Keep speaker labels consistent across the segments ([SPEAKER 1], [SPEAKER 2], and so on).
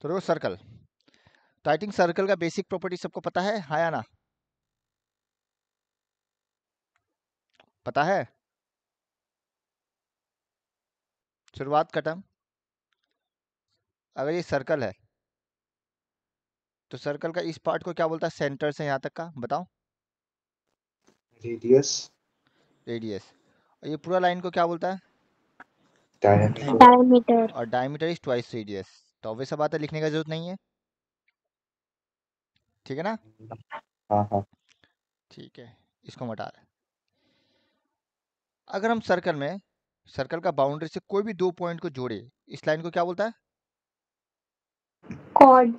[SPEAKER 1] तो रो सर्कल तो आई थिंक सर्कल का बेसिक प्रॉपर्टी सबको पता है हाँ या ना पता है शुरुआत का टर्म अगर ये सर्कल है तो सर्कल का इस पार्ट को क्या बोलता है सेंटर से यहाँ तक का बताओ रेडियस रेडियस और ये पूरा लाइन को क्या बोलता है डायमीटर और डायमीटर इज ट्वाइस रेडियस तो ऑब्वियस बात है लिखने का जरूरत नहीं है ठीक है ना हाँ, हाँ। ठीक है इसको मटा रहे अगर हम सर्कल में सर्कल का बाउंड्री से कोई भी दो पॉइंट को जोड़े इस लाइन को क्या बोलता है कॉर्ड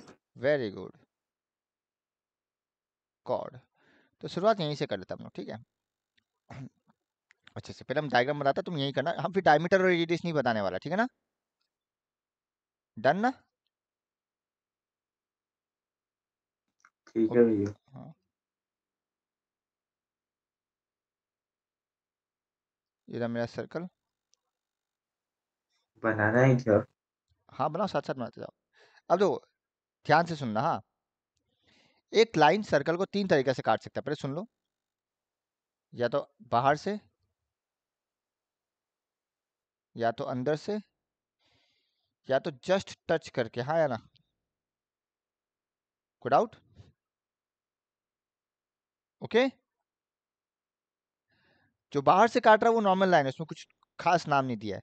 [SPEAKER 1] वेरी गुड कॉर्ड तो शुरुआत यहीं से कर लेते हम लोग ठीक है अच्छा से पहले हम डायग्राम बताते तुम यही करना हम फिर डायमीटर और रेडियस नहीं बताने वाला ठीक है ना डन ना ठीक है भैया हाँ। ये रहा मेरा सर्कल बनाना है क्या हाँ बनाओ साथ साथ बनाते जाओ अब देखो ध्यान से सुनना हाँ एक लाइन सर्कल को तीन तरीके से काट सकता है पहले सुन लो या तो बाहर से या तो अंदर से या तो जस्ट टच करके हाँ या ना गुड आउट ओके जो बाहर से काट रहा है वो नॉर्मल लाइन है उसमें कुछ खास नाम नहीं दिया है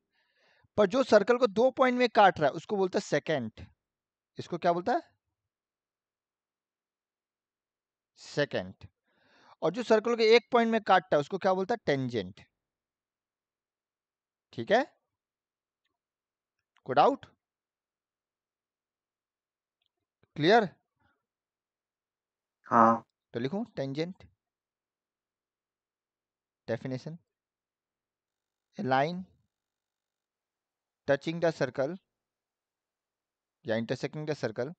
[SPEAKER 1] पर जो सर्कल को दो पॉइंट में काट रहा है उसको बोलता है सेकेंड इसको क्या बोलता है सेकेंड और जो सर्कल को एक पॉइंट में काटता है उसको क्या बोलता है टेंजेंट ठीक है आपको डाउट क्लियर हाँ तो लिखू tangent definition a line touching the circle या intersecting the circle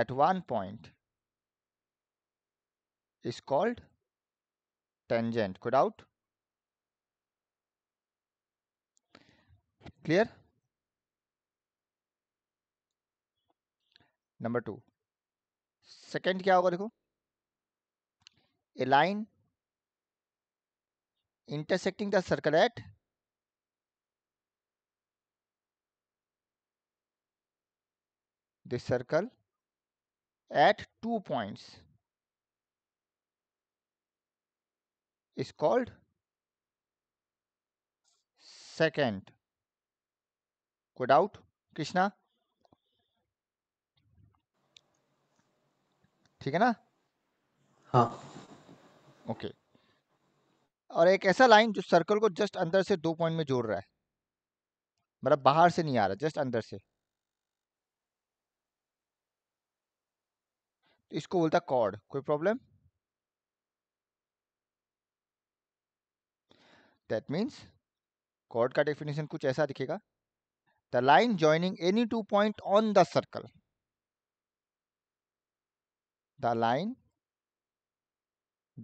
[SPEAKER 1] at one point is called tangent को doubt clear number two secant क्या होगा देखो a line intersecting the circle at this circle at two points is called second कोई doubt Krishna ठीक है ना हाँ ओके okay. और एक ऐसा लाइन जो सर्कल को जस्ट अंदर से दो पॉइंट में जोड़ रहा है मतलब बाहर से नहीं आ रहा जस्ट अंदर से तो इसको बोलता कॉर्ड कोई प्रॉब्लम दैट मीन्स कॉर्ड का डेफिनेशन कुछ ऐसा दिखेगा the line joining any two point on the circle. The line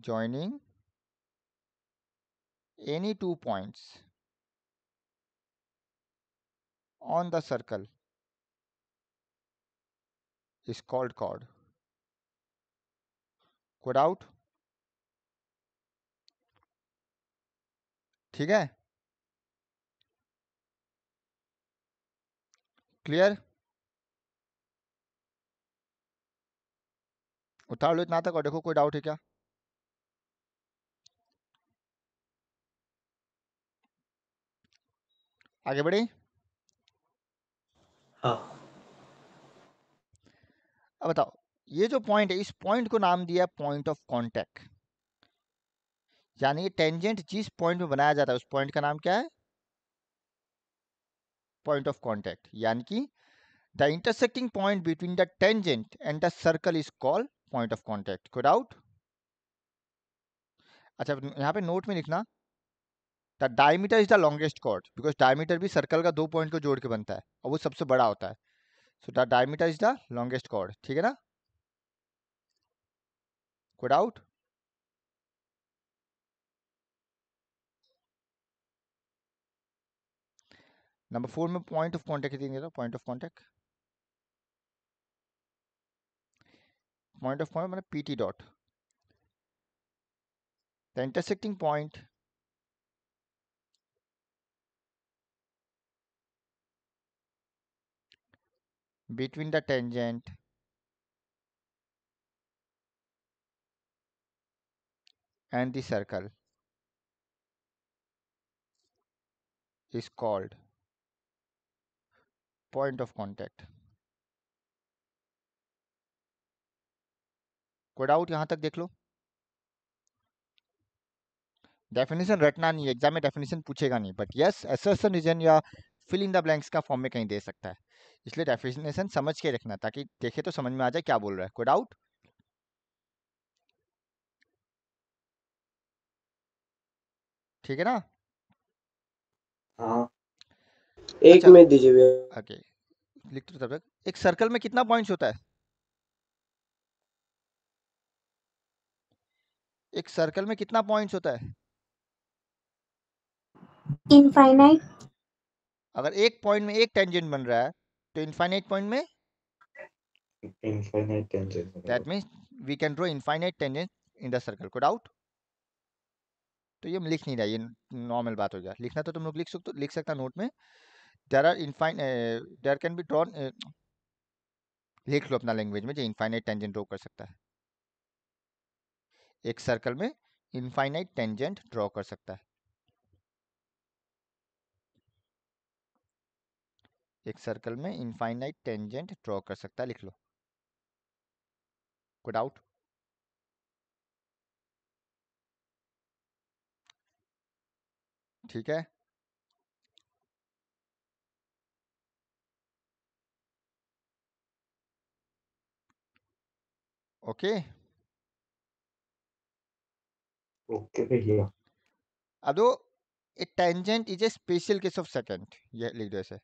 [SPEAKER 1] joining any two points on the circle is called chord. Chord out. ठीक है क्लियर उतार लो इतना तक और देखो कोई डाउट है क्या आगे बढ़े हाँ अब बताओ ये जो पॉइंट है इस पॉइंट को नाम दिया पॉइंट ऑफ कांटेक्ट यानी टेंजेंट जिस पॉइंट में बनाया जाता है उस पॉइंट का नाम क्या है पॉइंट ऑफ कॉन्टैक्ट यानी कि the intersecting point between the tangent and the circle is call point of contact को डाउट अच्छा यहाँ पे नोट में लिखना the diameter is the longest chord because diameter भी सर्कल का दो पॉइंट को जोड़ के बनता है और वो सबसे बड़ा होता है so the diameter is the longest chord ठीक है ना कोई डाउट नंबर फोर में पॉइंट ऑफ कॉन्टैक्ट देंगे Point point of contact point of contact मैंने PT dot the intersecting point between the tangent and the circle is called point of contact कोड आउट यहां तक देख लो डेफिनेशन रटना नहीं एग्जाम में डेफिनेशन पूछेगा नहीं बट यस एसर्सन रीजन या फिल इन द ब्लैंक्स का फॉर्म में कहीं दे सकता है इसलिए डेफिनेशन समझ के रखना ताकि देखे तो समझ में आ जाए क्या बोल रहा है कोई डाउट ठीक है ना हाँ
[SPEAKER 2] एक अच्छा, मिनट दीजिए
[SPEAKER 1] भैया ओके लिख तो तब तक एक सर्कल में कितना पॉइंट्स होता है एक सर्कल में कितना पॉइंट्स होता है इनफाइनाइट अगर एक पॉइंट में एक टेंजेंट बन रहा है तो इनफाइनाइट पॉइंट में infinite tangent that means we can draw infinite tangent in the circle को डाउट तो ये हम लिख नहीं रहा ये नॉर्मल बात हो गया लिखना तो तुम लोग लिख सकते हो लिख सकता नोट में there are infinite uh, there can be drawn लिख uh, लो अपना लैंग्वेज में जो इनफाइनाइट टेंजेंट ड्रॉ कर सकता है एक सर्कल में इनफाइनाइट टेंजेंट ड्रॉ कर सकता है एक सर्कल में इनफाइनाइट टेंजेंट ड्रॉ कर सकता है लिख लो कोई डाउट ठीक है ओके ओके भैया अब a tangent is a special case of secant ये लिख दो ऐसे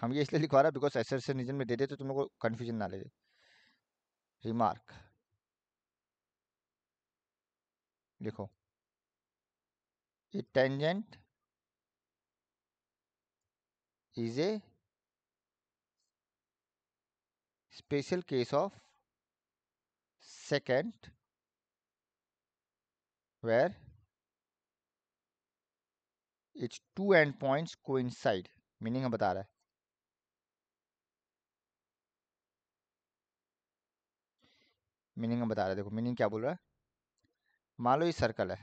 [SPEAKER 1] हम ये इसलिए लिखवा रहा बिकॉज ऐसे रीजन में दे देते तो तुम लोग को कन्फ्यूजन ना ले रिमार्क लिखो a tangent is a special case of second where its two in coincide meaning हम बता रहे है मीनिंग हम बता रहे देखो मीनिंग क्या बोल रहा है मान लो ये सर्कल है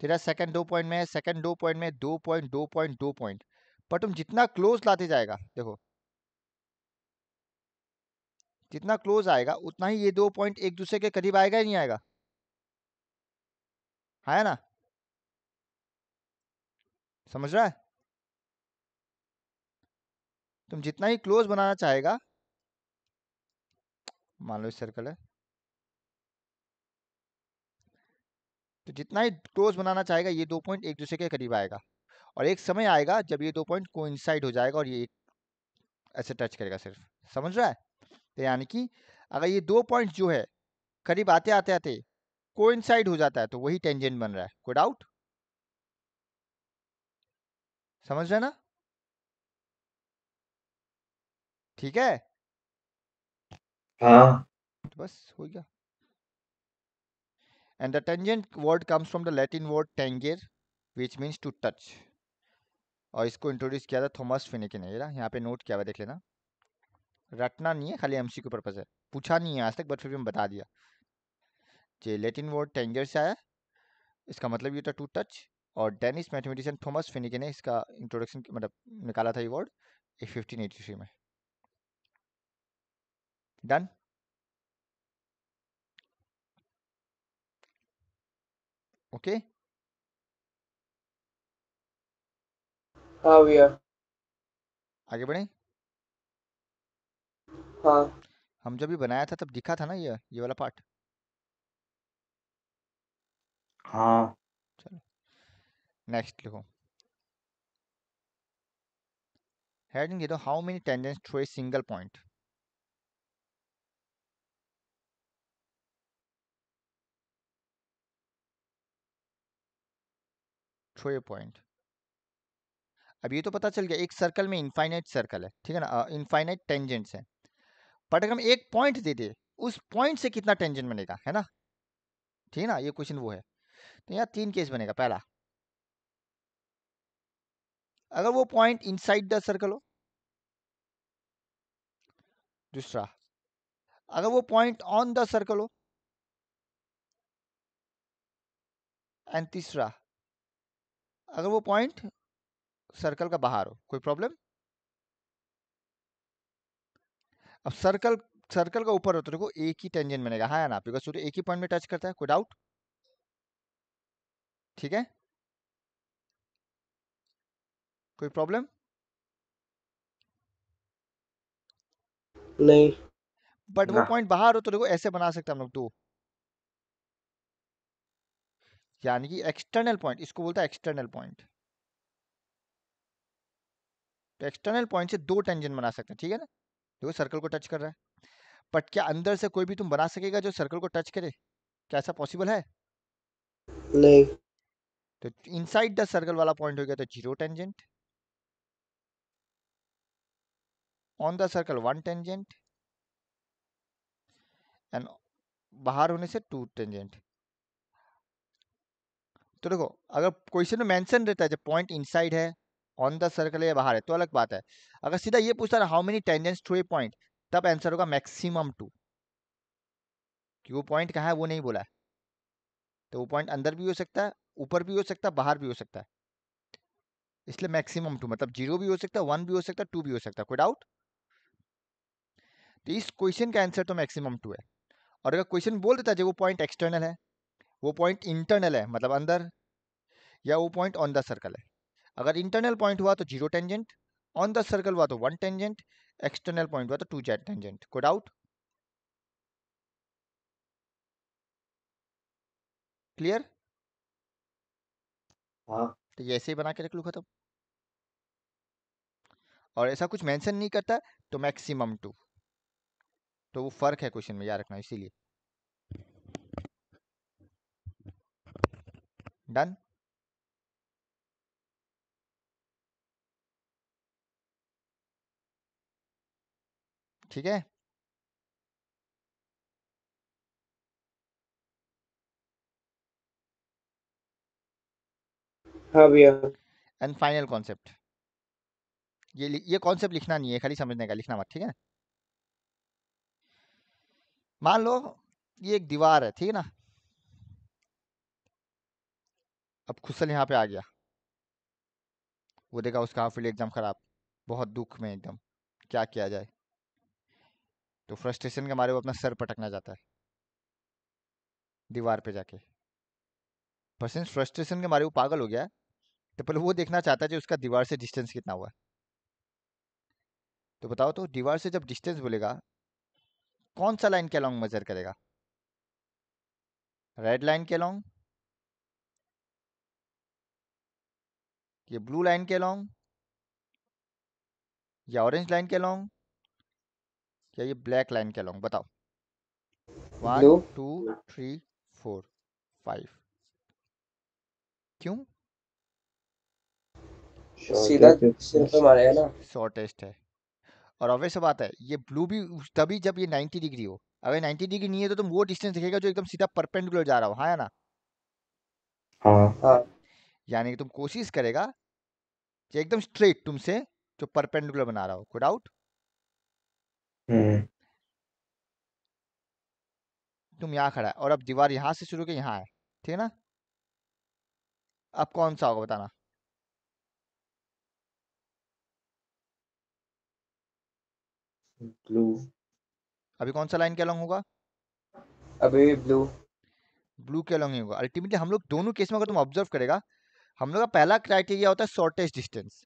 [SPEAKER 1] तेरा सेकंड दो पॉइंट में है सेकंड दो पॉइंट में दो पॉइंट दो पॉइंट दो पॉइंट पर तुम जितना क्लोज लाते जाएगा देखो जितना क्लोज आएगा उतना ही ये दो पॉइंट एक दूसरे के करीब आएगा या नहीं आएगा है ना समझ रहा है तुम जितना ही क्लोज बनाना चाहेगा मान लो सर्कल है तो जितना ही क्लोज बनाना चाहेगा ये दो पॉइंट एक दूसरे के करीब आएगा और एक समय आएगा जब ये दो पॉइंट को हो जाएगा और ये ऐसे टच करेगा सिर्फ समझ रहा है तो यानी कि अगर ये दो पॉइंट जो है करीब आते आते आते को हो जाता है तो वही टेंजेंट बन रहा है कोई डाउट समझ रहे ना ठीक है हाँ। तो बस हो गया and the tangent word comes from the latin word tanger which means to touch और इसको इंट्रोड्यूस किया था थॉमस फिनिकी ने यहाँ पे नोट किया हुआ देख लेना रटना नहीं है खाली एमसीक्यू पर्पज़ है पूछा नहीं है आज तक बट फिर भी हम बता दिया जे लेटिन वर्ड टेंजर से आया इसका मतलब ये था टू टच और डेनिस मैथमेटिशियन थॉमस फिनिके ने इसका इंट्रोडक्शन मतलब निकाला था ये वर्ड फिफ्टीन एटी थ्री में डन ओके हाँ भैया आगे बढ़े हाँ। हम जब भी बनाया था तब दिखा था ना ये ये वाला पार्ट हाँ चलो नेक्स्ट लिखो हेडिंग दे दो how many tangents through a single point through a point अब ये तो पता चल गया एक सर्कल में इनफाइनाइट सर्कल है ठीक है ना इनफाइनाइट टेंजेंट्स है पाठ्यक्रम एक पॉइंट दे दे उस पॉइंट से कितना टेंजेंट बनेगा है ना ठीक है ना ये क्वेश्चन वो है तो यहाँ तीन केस बनेगा पहला अगर वो पॉइंट इनसाइड द सर्कल हो दूसरा अगर वो पॉइंट ऑन द सर्कल हो एंड तीसरा अगर वो पॉइंट सर्कल का बाहर हो कोई प्रॉब्लम अब सर्कल सर्कल का ऊपर उतरे देखो एक ही टेंजेंट बनेगा हाँ ना बिकॉज सूर्य एक ही पॉइंट में टच करता है कोई डाउट ठीक है कोई प्रॉब्लम नहीं बट वो पॉइंट बाहर हो तो देखो ऐसे बना सकते हम लोग दो यानी कि एक्सटर्नल पॉइंट इसको बोलता है एक्सटर्नल पॉइंट तो एक्सटर्नल पॉइंट से दो टेंजन बना सकते हैं ठीक है ना देखो सर्कल को टच कर रहा है बट क्या अंदर से कोई भी तुम बना सकेगा जो सर्कल को टच करे क्या ऐसा पॉसिबल है नहीं तो इनसाइड द सर्कल वाला पॉइंट हो गया तो zero tangent on the circle one tangent and बाहर होने से टू टेंजेंट तो देखो अगर क्वेश्चन में मेंशन रहता है जब पॉइंट इनसाइड है ऑन द सर्कल या बाहर है तो अलग बात है अगर सीधा ये पूछता how many tangents to a point तब आंसर होगा मैक्सिमम टू कि वो पॉइंट कहाँ है वो नहीं बोला है तो वो पॉइंट अंदर भी हो सकता है ऊपर भी हो सकता है बाहर भी हो सकता है इसलिए मैक्सिमम टू मतलब जीरो भी हो सकता है वन भी हो सकता है टू भी हो सकता है कोई डाउट तो इस क्वेश्चन का आंसर तो मैक्सिमम टू है और अगर क्वेश्चन बोल देता है वो पॉइंट एक्सटर्नल है वो पॉइंट इंटरनल है मतलब अंदर या वो पॉइंट ऑन द सर्कल है अगर इंटरनल पॉइंट हुआ तो zero tangent on the circle हुआ तो वन टेंजेंट एक्सटर्नल पॉइंट हुआ तो टू जेड टेंजेंट को डाउट क्लियर तो ये ऐसे ही बना के रख लू खत्म और ऐसा कुछ मेंशन नहीं करता तो मैक्सिमम टू तो वो फर्क है क्वेश्चन में याद रखना इसीलिए डन ठीक है एंड फाइनल कॉन्सेप्ट ये ये कॉन्सेप्ट लिखना नहीं है खाली समझने का लिखना मत ठीक है मान लो ये एक दीवार है ठीक है ना अब खुशल यहाँ पे आ गया वो देखा उसका हाफ एकदम एग्जाम खराब बहुत दुख में एकदम क्या किया जाए तो फ्रस्ट्रेशन के मारे वो अपना सर पटकना चाहता है दीवार पे जाके पर फ्रस्ट्रेशन के मारे वो पागल हो गया है तो पहले वो देखना चाहता है कि उसका दीवार से डिस्टेंस कितना हुआ है तो बताओ तो दीवार से जब डिस्टेंस बोलेगा कौन सा लाइन के अलॉन्ग मेजर करेगा रेड लाइन के अलॉन्ग ये ब्लू लाइन के अलॉन्ग या ऑरेंज लाइन के अलॉन्ग या ये ब्लैक लाइन के अलॉन्ग बताओ one two three four five क्यों सीधा शॉर्टेस्ट है और ऑब्वियस बात है ये ब्लू भी तभी जब ये 90 डिग्री हो अगर 90 डिग्री नहीं है तो तुम वो डिस्टेंस दिखेगा जो एकदम सीधा परपेंडिकुलर जा रहा हो हाँ ना हाँ।, हाँ यानी कि तुम कोशिश करेगा कि एकदम स्ट्रेट तुमसे जो परपेंडिकुलर बना रहा हो कोई डाउट हम्म। तुम यहाँ खड़ा है और अब दीवार यहाँ से शुरू के यहाँ है ठीक है ना अब कौन सा होगा बताना ब्लू अभी कौन सा लाइन के अलॉन्ग होगा अभी ब्लू ब्लू के अलॉन्ग ही होगा अल्टीमेटली हम लोग दोनों केस में अगर तुम ऑब्जर्व करेगा हम लोग का पहला क्राइटेरिया होता है शॉर्टेस्ट डिस्टेंस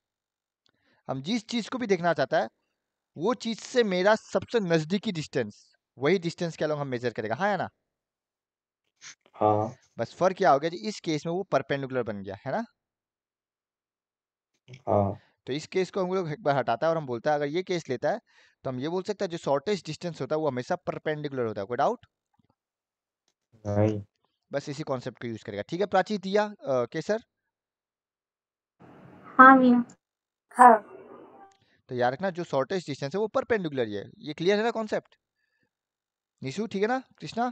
[SPEAKER 1] हम जिस चीज को भी देखना चाहता है वो चीज़ से मेरा सबसे नज़दीकी डिस्टेंस वही डिस्टेंस के अलोंग हम मेजर करेगा हाँ या ना हाँ बस फर्क क्या हो गया इस केस में वो परपेंडिकुलर बन गया है ना हाँ तो इस केस को हम लोग एक बार हटाता है और हम बोलते हैं अगर ये केस लेता है तो हम ये बोल सकते हैं जो शॉर्टेस्ट डिस्टेंस होता है वो हमेशा परपेंडिकुलर होता है कोई डाउट नहीं बस इसी कॉन्सेप्ट को यूज करेगा ठीक है प्राची दिया केसर हाँ भैया हाँ तो याद रखना जो शॉर्टेस्ट डिस्टेंस है वो परपेंडिकुलर ही है ये क्लियर है ना कॉन्सेप्ट निशु ठीक है ना कृष्णा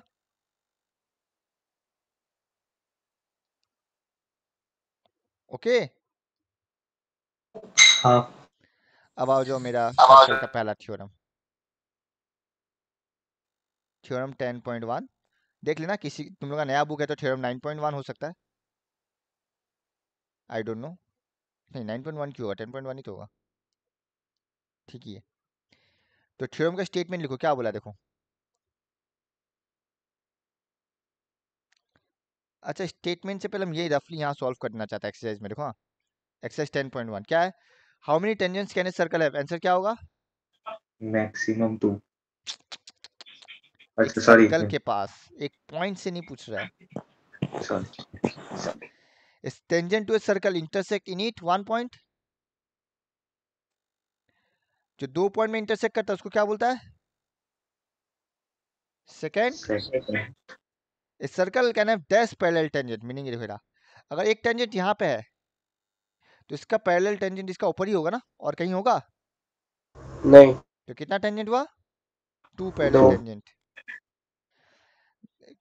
[SPEAKER 1] ओके हाँ अब आओ जो मेरा सर्कल का पहला theorem theorem ten point one देख लेना किसी तुम लोग का नया बुक है तो थ्योरम नाइन पॉइंट वन हो सकता है आई डोंट नो नहीं नाइन पॉइंट वन क्यों होगा टेन पॉइंट वन ही तो होगा ठीक ही है तो थ्योरम का स्टेटमेंट लिखो क्या बोला देखो अच्छा स्टेटमेंट से पहले हम ये रफली यहाँ सॉल्व करना चाहते हैं एक्सरसाइज में देखो हाँ एक्सरसाइज टेन पॉइंट वन क्या है how many tangents can a circle है आंसर क्या होगा मैक्सिमम टू सर्कल के पास एक पॉइंट से नहीं पूछ रहा है sorry tangent to a circle intersect in it one point जो दो पॉइंट में इंटरसेक्ट करता है उसको क्या बोलता है second a circle can have dash parallel tangent meaning देखो अगर एक टेंजेंट यहाँ पे है तो इसका पैरेलल टेंजेंट इसका ऊपर ही होगा ना और कहीं होगा नहीं तो कितना टेंजेंट हुआ two parallel tangent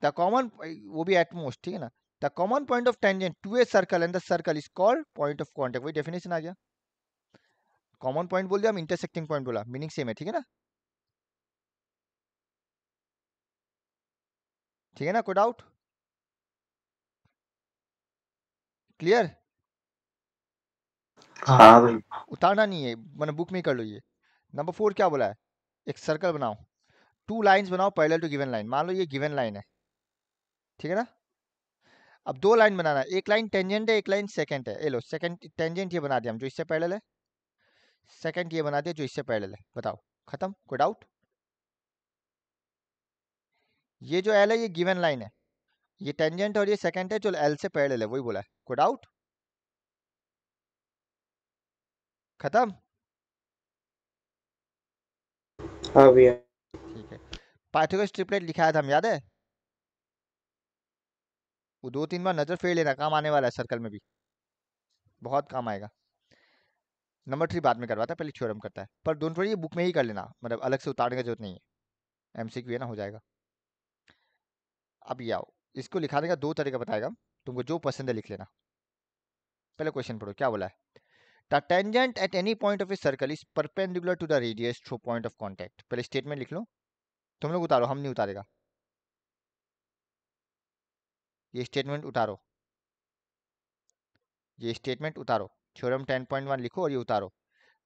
[SPEAKER 1] the common वो भी एटमोस्ट ठीक है ना the common point of tangent to a circle and the circle is called point of contact वही डेफिनेशन आ गया कॉमन पॉइंट बोल दिया हम इंटरसेक्टिंग पॉइंट बोला मीनिंग सेम है ठीक है ना ठीक है ना कोई डाउट क्लियर हाँ, हाँ उतारना नहीं है मैंने बुक में कर लो ये नंबर फोर क्या बोला है एक सर्कल बनाओ टू लाइंस बनाओ पैरल टू गिवन लाइन मान लो ये गिवन लाइन है ठीक है ना अब दो लाइन बनाना है एक लाइन टेंजेंट है एक लाइन सेकेंड है ये लो सेकेंड टेंजेंट ये बना दिया हम जो इससे पैरल है सेकंड ये बना दिया जो इससे पैरेलल है बताओ खत्म को डाउट ये जो एल है ये गिवन लाइन है ये टेंजेंट और ये सेकंड है जो एल से पैरेलल है वही बोला है को डाउट खत्म हाँ भैया ठीक है पाइथागोरस ट्रिपलेट लिखा था तो हम याद है वो दो तीन बार नजर फेर लेना काम आने वाला है सर्कल में भी बहुत काम आएगा नंबर थ्री बाद में करवाता है पहले थ्योरम करता है पर डोंट वरी ये बुक में ही कर लेना मतलब अलग से उतारने का जरूरत नहीं है एम सी क्यू है ना हो जाएगा अब ये आओ इसको लिखाने का दो तरीका बताएगा तुमको जो पसंद है लिख लेना पहले क्वेश्चन पढ़ो क्या बोला है the tangent at any point of a circle is perpendicular to the radius through point of contact पहले स्टेटमेंट लिख लो तुम लोग उतारो हम नहीं उतारेगा ये स्टेटमेंट उतारो ये स्टेटमेंट उतारो थ्योरम 10.1 लिखो और ये उतारो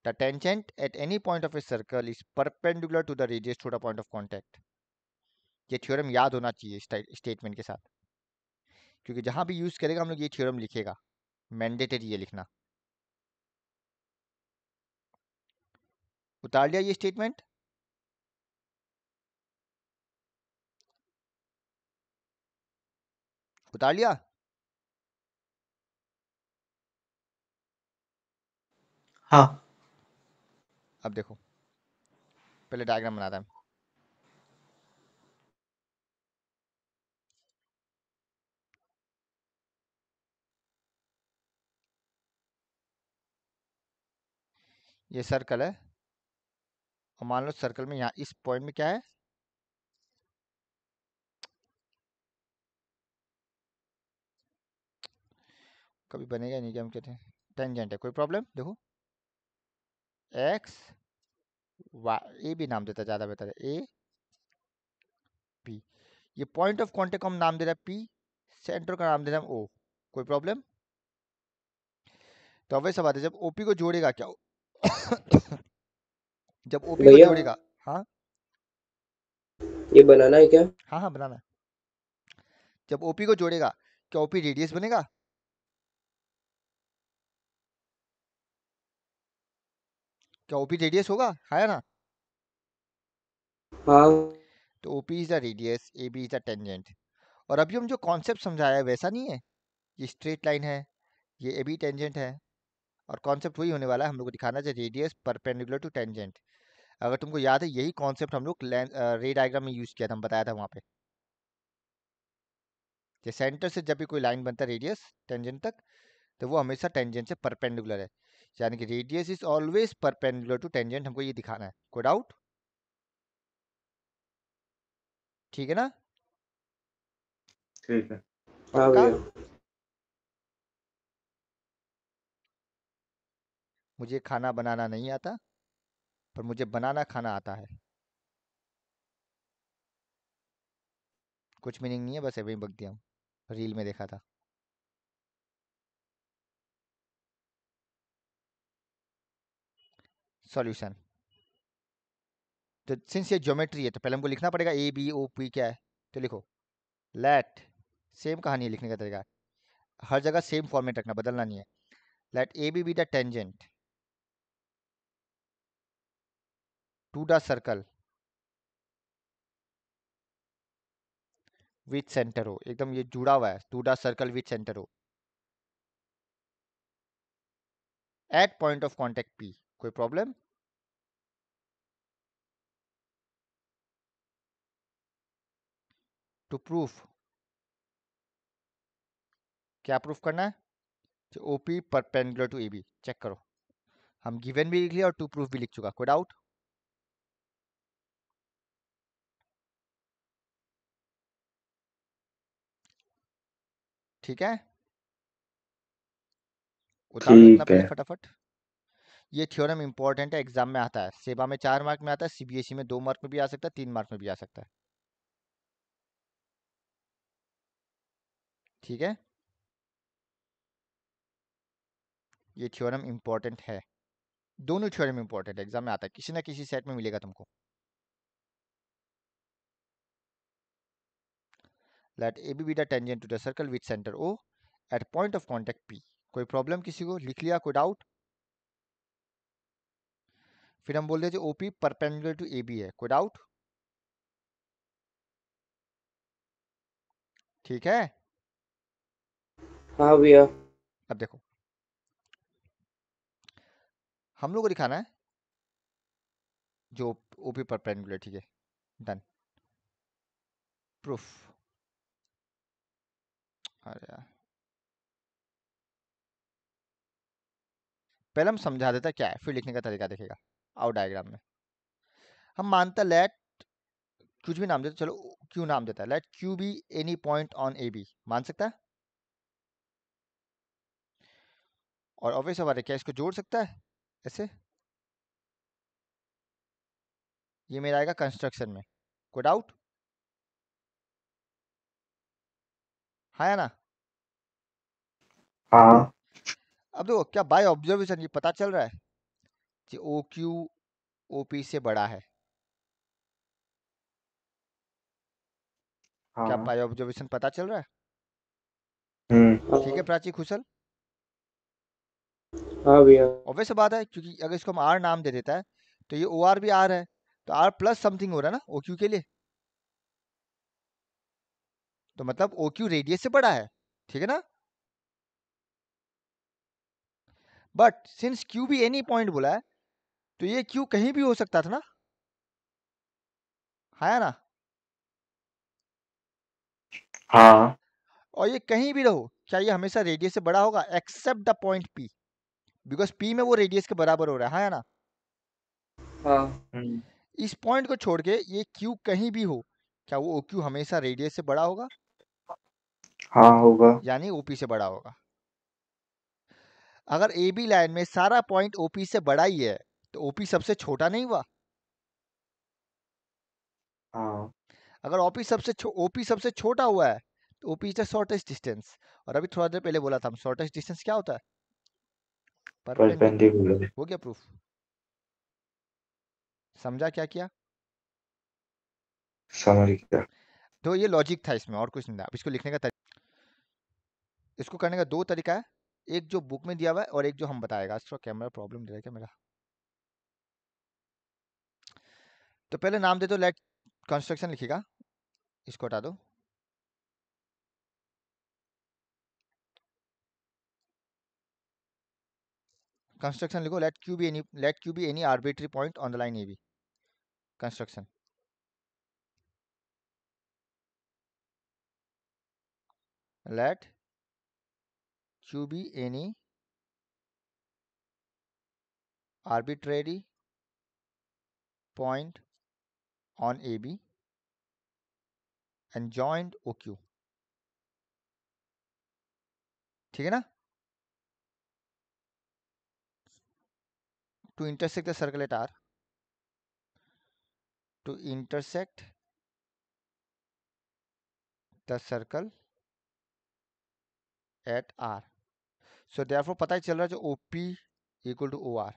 [SPEAKER 1] the tangent at any point of a circle is perpendicular to the radius to the point of contact ये थ्योरम याद होना चाहिए स्टेटमेंट के साथ क्योंकि जहाँ भी यूज़ करेगा हम लोग ये थ्योरम लिखेगा मैंडेटेड ये लिखना उतार लिया ये स्टेटमेंट उतार लिया हाँ अब देखो पहले डायग्राम बनाता है ये सर्कल है और मान लो सर्कल में यहाँ इस पॉइंट में क्या है कभी बनेगा नहीं क्या हम कहते हैं टेंजेंट है कोई प्रॉब्लम देखो एक्स वाई ए भी नाम देता ज़्यादा बेहतर है ए पी ये पॉइंट ऑफ कॉन्टेक्ट हम नाम दे रहे हैं पी सेंटर का नाम दे रहे हैं ओ कोई प्रॉब्लम तो अवैध सवाल है जब ओपी को जोड़ेगा क्या जब ओपी को जोड़ेगा हाँ ये बनाना है क्या हाँ हाँ बनाना है जब ओपी को जोड़ेगा क्या ओपी रेडियस बनेगा क्या ओपी रेडियस होगा है ना हाँ। तो OP is the radius A B is the tangent और अभी हम जो कॉन्सेप्ट समझाया है वैसा नहीं है ये स्ट्रेट लाइन है ये ए बी टेंजेंट है और कॉन्सेप्ट वही होने वाला है हम लोग को दिखाना चाहिए रेडियस परपेंडिकुलर टू टेंजेंट अगर तुमको याद है यही कॉन्सेप्ट हम लोग रे डायग्राम में यूज़ किया था हम बताया था वहाँ पे सेंटर से जब भी कोई लाइन बनता है रेडियस टेंजेंट तक तो वो हमेशा टेंजेंट से परपेंडिकुलर है यानी कि radius is always perpendicular to tangent हमको ये दिखाना है कोई डाउट ठीक है ना ठीक है हाँ मुझे खाना बनाना नहीं आता पर मुझे बनाना खाना आता है कुछ मीनिंग नहीं है बस अभी बग दिया हम रील में देखा था सॉल्यूशन तो सिंस ये ज्योमेट्री है तो पहले हमको लिखना पड़ेगा ए बी ओ पी क्या है तो लिखो लेट सेम कहानी है लिखने का तरीका हर जगह सेम फॉर्मेट रखना बदलना नहीं है let A B be the tangent to the circle with centre O एकदम ये जुड़ा हुआ है to the circle with centre O at point of contact P कोई प्रॉब्लम टू प्रूफ क्या प्रूफ करना है ओपी पर perpendicular to A B check करो हम गिवन भी लिख लिया और टू प्रूफ भी लिख चुका कोई डाउट ठीक है उतार फटाफट ये थ्योरम इंपॉर्टेंट है एग्जाम में आता है सेवा में चार मार्क में आता है सीबीएसई में दो मार्क में भी आ सकता है तीन मार्क में भी आ सकता है ठीक है ये थ्योरम इंपॉर्टेंट है दोनों थ्योरम इंपॉर्टेंट है एग्जाम में आता है किसी ना किसी सेट में मिलेगा तुमको let A B be the tangent to the circle with centre O at point of contact P कोई प्रॉब्लम किसी को लिख लिया कोई डाउट फिर हम बोल रहे O P perpendicular to A B है कोई डाउट ठीक है हाँ भैया अब देखो हम लोग को दिखाना है जो ओपी परपेंडिकुलर ठीक है डन प्रूफ अरे यार पहले हम समझा देता क्या है फिर लिखने का तरीका देखेगा आउट डायग्राम में हम मानता लेट कुछ भी नाम देते चलो क्यू नाम देता है let Q be any point on A B मान सकता है और ऑब्वियस हमारे क्या इसको जोड़ सकता है ऐसे ये मेरा आएगा कंस्ट्रक्शन में कोई डाउट हाँ या ना हाँ अब देखो क्या बाय ऑब्जर्वेशन ये पता चल रहा है कि ओ क्यू ओ पी से बड़ा है क्या हाँ ऑब्जर्वेशन पता चल रहा है हम्म। ठीक है प्राची खुशल हाँ भैया ऑब्वियस बात है क्योंकि अगर इसको हम आर नाम दे देता है तो ये ओ आर भी आर है तो आर प्लस समथिंग हो रहा है ना ओ क्यू के लिए तो मतलब ओ क्यू रेडियस से बड़ा है ठीक है ना बट सिंस क्यू भी एनी पॉइंट बोला है तो ये क्यू कहीं भी हो सकता था ना है ना हाँ और ये कहीं भी रहो क्या ये हमेशा रेडियस से बड़ा होगा except the point P because P में वो रेडियस के बराबर हो रहा है ना हाँ हम्म। इस पॉइंट को छोड़ के ये क्यू कहीं भी हो क्या वो ओ क्यू हमेशा रेडियस से बड़ा होगा हाँ होगा यानी ओपी से बड़ा होगा अगर ए बी लाइन में सारा पॉइंट ओपी से बड़ा ही है तो ओपी सबसे छोटा नहीं हुआ हाँ। अगर ओपी सबसे ओपी सबसे छोटा हुआ है तो OP is the shortest distance और अभी थोड़ा देर पहले बोला था हम शॉर्टेस्ट डिस्टेंस क्या होता है परपेंडिकुलर हो गया प्रूफ समझा क्या किया समझ गया तो ये लॉजिक था इसमें और कुछ नहीं था अब इसको लिखने का तरीका इसको करने का दो तरीका है एक जो बुक में दिया हुआ है और एक जो हम बताएगा इसका कैमरा प्रॉब्लम दे रहा है क्या मेरा तो पहले नाम दे दो लेट कंस्ट्रक्शन लिखेगा इसको हटा दो कंस्ट्रक्शन लिखो let Q be any let Q be any arbitrary point on the line A B construction let Q be any arbitrary point on AB and joined OQ. ठीक है ना to intersect the circle at R to intersect the circle at R so therefore पता ही चल रहा है जो OP equal to OR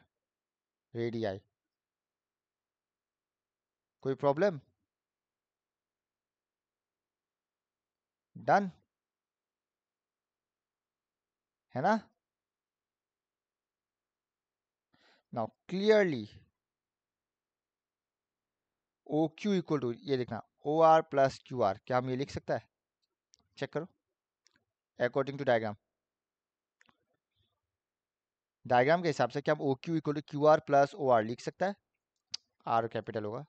[SPEAKER 1] radii कोई problem done है ना now clearly O Q equal to ये देखना O R plus Q R क्या हम ये लिख सकता है चेक करो अकॉर्डिंग टू डायग्राम डायग्राम के हिसाब से क्या हम O Q equal to Q R plus O R लिख सकता है आर कैपिटल होगा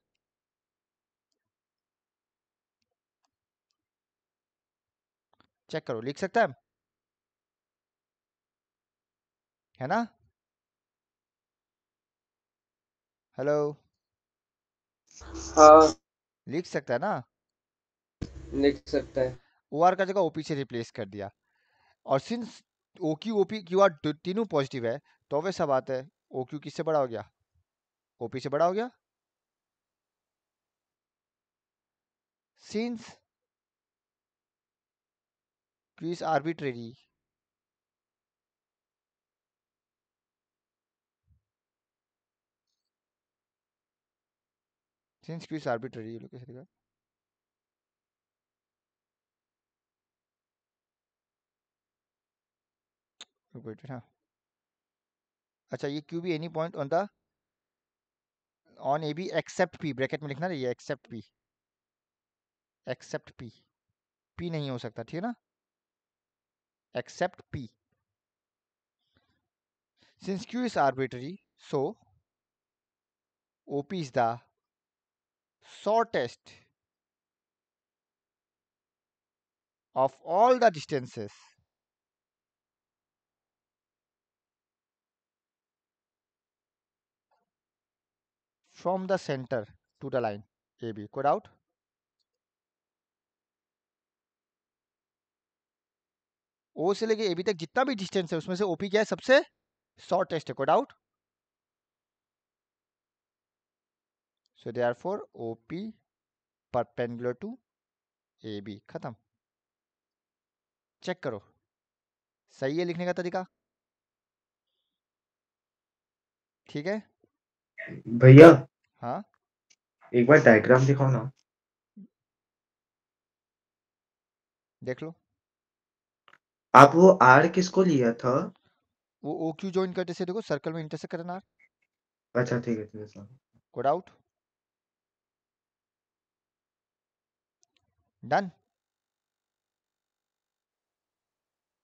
[SPEAKER 1] चेक करो लिख सकता है है ना हेलो हाँ। लिख सकता है ना लिख सकता है ओ आर का जगह ओपी से रिप्लेस कर दिया और since O Q OP Q R तीनों पॉजिटिव है तो वे सब आते हैं ओ क्यू किससे बड़ा हो गया ओपी से बड़ा हो गया since Q is arbitrary since Q is arbitrary लोग कैसे हाँ अच्छा ये क्यू भी any point on the on A B except P bracket में लिखना ये except P except P P नहीं हो सकता ठीक है ना except P. Since Q is arbitrary, so OP is the shortest of all the distances from the center to the line AB. Code out. ओ से लेके ए बी तक जितना भी डिस्टेंस है उसमें से ओपी क्या है सबसे शॉर्टेस्ट है को doubt so therefore OP पर परपेंडुलर टू ए बी खत्म चेक करो सही है लिखने का तरीका ठीक है भैया हाँ एक बार डायग्राम दिखाओ ना देख लो आप वो आर किसको लिया था? वो ओ क्यू ज्वाइन करते से देखो सर्कल में इंटरसेक्ट करना है अच्छा ठीक है ठीक है सर कोड आउट डन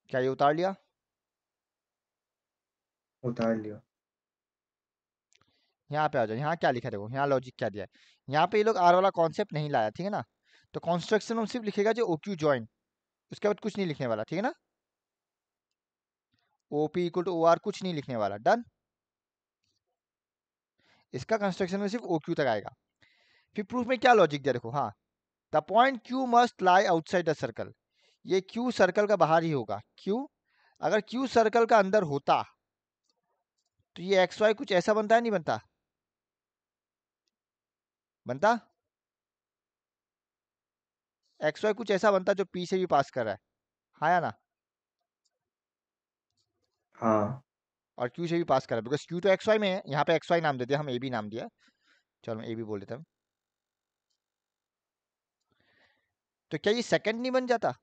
[SPEAKER 1] क्या ये उतार लिया उतार लिया यहाँ पे आ जाओ यहाँ क्या लिखा देखो यहाँ लॉजिक क्या दिया है यहाँ पे ये लोग आर वाला कॉन्सेप्ट नहीं लाया ठीक है ना तो कॉन्स्ट्रक्शन में सिर्फ लिखेगा जो ओ क्यू ज्वाइन उसके बाद कुछ नहीं लिखने वाला ठीक है ना O P equal to O R कुछ नहीं लिखने वाला डन इसका कंस्ट्रक्शन में सिर्फ ओ क्यू तक आएगा फिर प्रूफ में क्या लॉजिक दिया देखो हाँ the point Q must lie outside the circle ये क्यू सर्कल का बाहर ही होगा क्यू अगर क्यू सर्कल का अंदर होता तो ये एक्स वाई कुछ ऐसा बनता है नहीं बनता बनता एक्स वाई कुछ ऐसा बनता जो पी से भी पास कर रहा है हाँ या ना हाँ। और क्यू से भी पास करा बिकॉज क्यू तो एक्स वाई में है यहाँ पे एक्स वाई नाम दे दिया हम ए बी नाम दिया चलो ए बी बोल देता हूँ तो क्या ये सेकंड नहीं बन जाता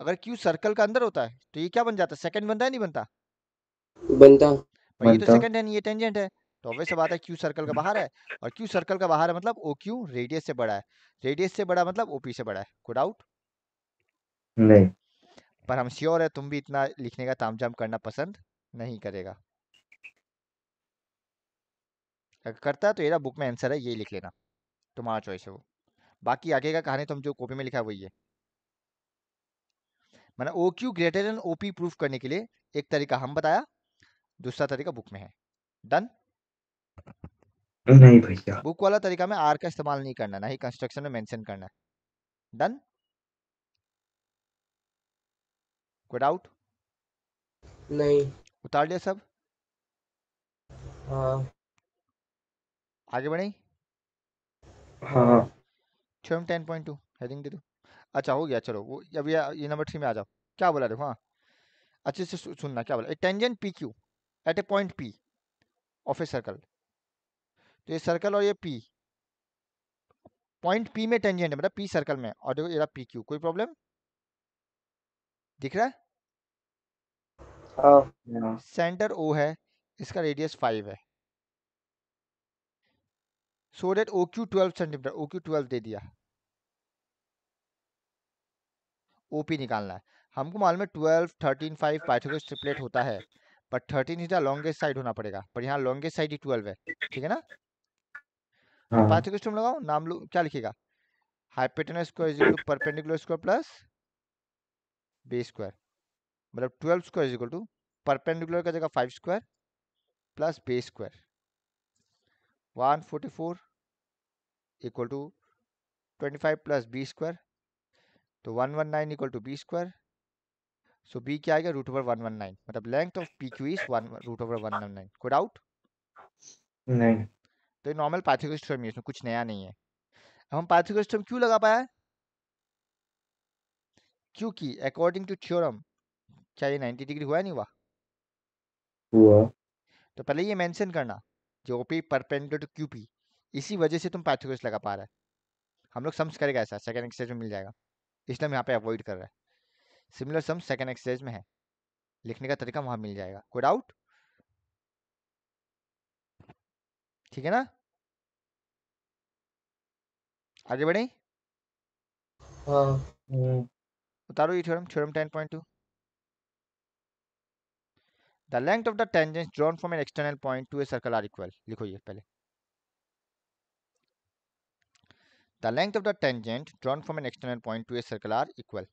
[SPEAKER 1] अगर क्यू सर्कल का अंदर होता है तो ये क्या बन जाता है सेकंड बनता है नहीं बनता बनता पर ये तो सेकंड है नहीं ये टेंजेंट है तो ऑब्वियस बात है क्यू सर्कल का बाहर है और क्यू सर्कल का बाहर है मतलब ओ क्यू रेडियस से बड़ा है रेडियस से बड़ा मतलब ओपी से बड़ा है गुड आउट नहीं पर हम श्योर है तुम भी इतना लिखने का तामझाम करना पसंद नहीं करेगा अगर करता है तो ये बुक में आंसर है ये लिख लेना तुम्हारा चॉइस है वो बाकी आगे का कहानी तुम जो कॉपी में लिखा है वही है मैंने O Q greater than O P proof करने के लिए एक तरीका हम बताया दूसरा तरीका बुक में है डन नहीं भैया बुक वाला तरीका में आर का इस्तेमाल नहीं करना ना ही कंस्ट्रक्शन में मेंशन करना है डन कोई डाउट नहीं उतार लिया सब हाँ आगे बढ़े हाँ छोटे टेन पॉइंट टू हेडिंग दे दो अच्छा हो गया चलो वो अब ये ये नंबर थ्री में आ जाओ क्या बोला देखो हाँ अच्छे से सुनना क्या बोला a tangent P Q at a point P of a circle तो ये सर्कल और ये पी पॉइंट पी में टेंजेंट है मतलब पी सर्कल में और देखो ये पी क्यू कोई प्रॉब्लम दिख रहा है हाँ। सेंटर ओ है इसका रेडियस फाइव है so that O Q twelve centimetre O Q twelve दे दिया ओपी निकालना है हमको मालूम है twelve thirteen five Pythagoras triplet होता है but thirteen is the longest side होना पड़ेगा पर यहाँ लॉन्गेस्ट साइड ही ट्वेल्व है ठीक है ना हाँ। पाइथागोरस थ्योरम लगाओ नाम लो क्या लिखेगा hypotenuse square is equal to perpendicular square plus B square मतलब twelve square is equal to perpendicular का जगह five square plus B square one forty four equal to twenty five plus B square तो one one nine equal to B square so B क्या आएगा root over one one nine मतलब length of P Q is one root over one one nine कोई doubt नहीं तो ये normal Pythagoras theorem है इसमें कुछ नया नहीं है अब हम पाइथागोरस थ्योरम क्यों लगा पाया है क्योंकि अकॉर्डिंग टू थ्योरम क्या ये 90 डिग्री हुआ नहीं हुआ हुआ तो पहले ये मेंशन करना जो ओपी परपेंडिकुलर टू क्यूपी इसी वजह से तुम पाइथागोरस लगा पा रहे हम लोग सम्स करेगा ऐसा सेकंड एक्सरसाइज में मिल जाएगा इसलिए हम यहाँ पे अवॉइड कर रहे हैं सिमिलर सम सेकंड एक्सरसाइज में है लिखने का तरीका वहाँ मिल जाएगा कोई डाउट ठीक है ना आगे बढ़े हाँ uh, हम्म। yeah. उतारो ये theorem theorem 10.2 the length of the tangents drawn from an external point to a circle are equal लिखो ये पहले the length of the tangent drawn from an external point to a circle are equal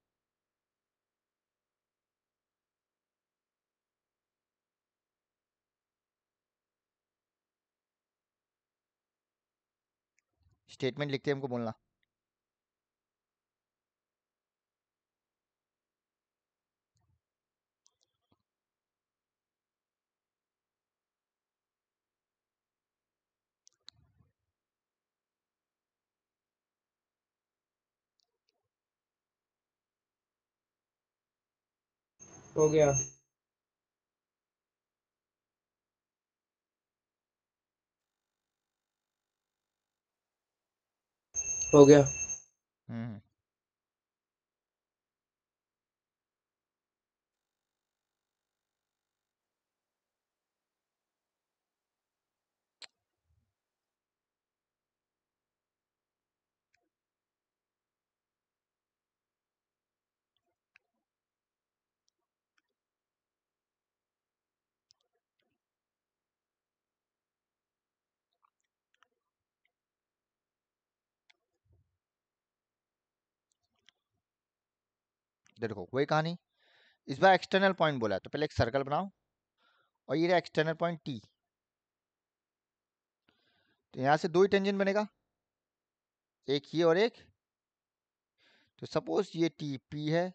[SPEAKER 1] statement लिखते हमको बोलना हो गया हो गया हम्म देखो वही कहानी इस बार एक्सटर्नल पॉइंट बोला है तो पहले एक सर्कल बनाओ और ये रहा एक्सटर्नल पॉइंट टी तो यहाँ से दो ही टेंजेंट बनेगा एक ये और एक तो सपोज ये टी पी है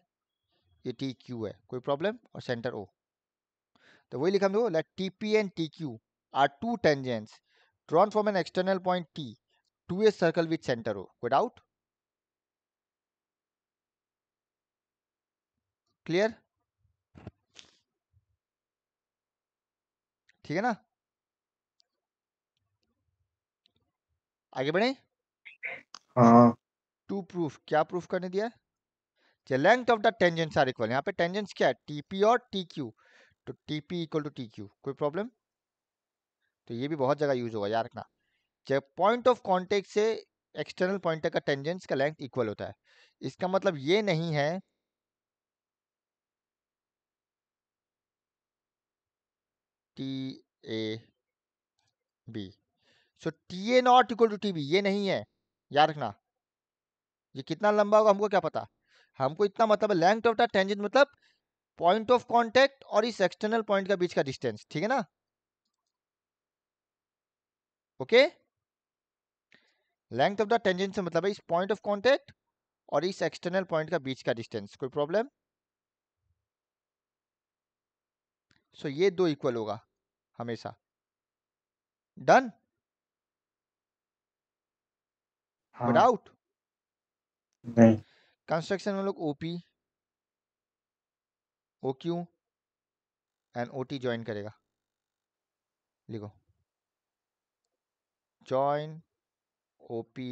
[SPEAKER 1] ये टी क्यू है कोई प्रॉब्लम और सेंटर ओ तो वही लिखा हम देखो let T P and T Q are two tangents drawn from an external point T to a circle with centre O कोई डाउट क्लियर ठीक है ना आगे बढ़े टू हाँ। प्रूफ क्या प्रूफ करने दिया है length of the tangents are equal यहाँ पे टेंजेंट्स क्या है टीपी और टी क्यू तो TP equal to T Q कोई प्रॉब्लम तो ये भी बहुत जगह यूज होगा यार रखना जब पॉइंट ऑफ कॉन्टेक्ट से एक्सटर्नल पॉइंट का टेंजेंट्स का लेंथ इक्वल होता है इसका मतलब ये नहीं है T A B so T A not equal to T B ये नहीं है याद रखना ये कितना लंबा होगा हमको क्या पता हमको इतना मतलब लेंथ ऑफ द टेंजेंट मतलब पॉइंट ऑफ कॉन्टेक्ट और इस एक्सटर्नल पॉइंट का बीच का डिस्टेंस ठीक है ना okay length of the tangent से मतलब है इस पॉइंट ऑफ कॉन्टेक्ट और इस एक्सटर्नल पॉइंट का बीच का डिस्टेंस कोई प्रॉब्लम सो ये दो इक्वल होगा हमेशा डन डाउट आउट कंस्ट्रक्शन में लोग OP O Q and O T join करेगा लिखो join O P